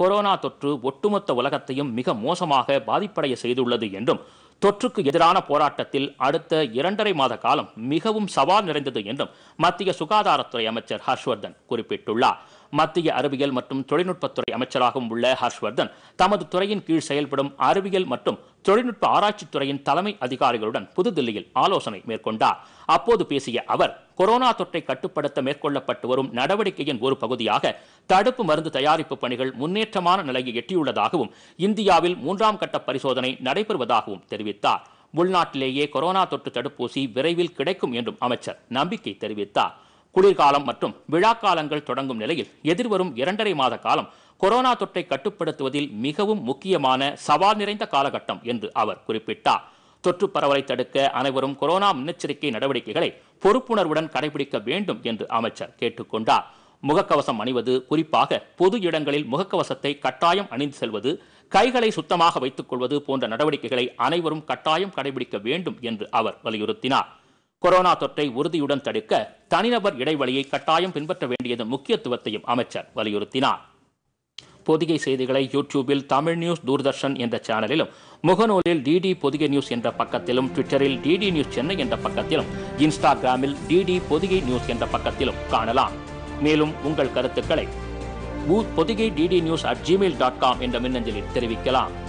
corona தொற்று ஒட்டுமொத்த உலகத்தையும் மிக மோசமாக பாதிப்படைய செய்துள்ளது என்றும் தொற்றுக்கு எதிரான போராட்டத்தில் அடுத்த இரண்டரை மாத காலம் மிகவும் சவால் நிறைந்தது என்றும் மத்திய சுகாதாரத்துறை அமைச்சர் ஹர்ஷ்வர்தன் குறிப்பிட்டுள்ளார் மத்திய அறிவியல் மற்றும் தொழில்நுட்பத்துறை அமைச்சராகவும் உள்ள ஹர்ஷ்வர்தன் தமது துறையின் கீழ் செயல்படும் அறிவியல் மற்றும் தொழில்நுட்ப ஆராய்ச்சித் துறையின் தலைமை அதிகாரிகளுடன் புதுதில்லியில் ஆலோசனை மேற்கொண்டார் அப்போது பேசிய அவர் கொரோனா தொற்றை கட்டுப்படுத்த மேற்கொள்ளப்பட்டு வரும் நடவடிக்கையின் ஒரு பகுதியாக தடுப்பு மருந்து தயாரிப்பு பணிகள் முன்னேற்றமான நிலையை எட்டியுள்ளதாகவும் இந்தியாவில் மூன்றாம் கட்ட பரிசோதனை நடைபெறுவதாகவும் தெரிவித்தார் உள்நாட்டிலேயே கொரோனா தொற்று தடுப்பூசி விரைவில் கிடைக்கும் என்றும் அமைச்சர் நம்பிக்கை தெரிவித்தார் குளிர்காலம் மற்றும் விழாக்காலங்கள் தொடங்கும் நிலையில் எதிர்வரும் இரண்டரை மாத காலம் கொரோனா தொற்றை கட்டுப்படுத்துவதில் மிகவும் முக்கியமான சவால் நிறைந்த காலகட்டம் என்று அவர் குறிப்பிட்டார் தொற்று பரவலை தடுக்க அனைவரும் கொரோனா முன்னெச்சரிக்கை நடவடிக்கைகளை பொறுப்புணர்வுடன் கடைபிடிக்க வேண்டும் என்று அமைச்சர் கேட்டுக்கொண்டார் முகக்கவசம் அணிவது குறிப்பாக பொது இடங்களில் முகக்கவசத்தை கட்டாயம் அணிந்து செல்வது கைகளை சுத்தமாக வைத்துக் கொள்வது போன்ற நடவடிக்கைகளை அனைவரும் கட்டாயம் கடைபிடிக்க வேண்டும் என்று அவர் வலியுறுத்தினார் கொரோனா தொற்றை உறுதியுடன் தடுக்க தனிநபர் இடைவெளியை கட்டாயம் பின்பற்ற வேண்டியது முக்கியத்துவத்தையும் அமைச்சர் வலியுறுத்தினார் பொதிகை செய்திகளை யூடியூபில் தமிழ் நியூஸ் தூர்தர்ஷன் என்ற சேனலிலும் முகநூலில் டிடி பொதிகை நியூஸ் என்ற பக்கத்திலும் ட்விட்டரில் டிடி நியூஸ் சென்னை என்ற பக்கத்திலும் இன்ஸ்டாகிராமில் டிடி பொதிகை நியூஸ் என்ற பக்கத்திலும் காணலாம் மேலும் உங்கள் கருத்துக்களை Podhigai DD news at Gmail dot com என்ற மின்னஞ்சலில் தெரிவிக்கலாம்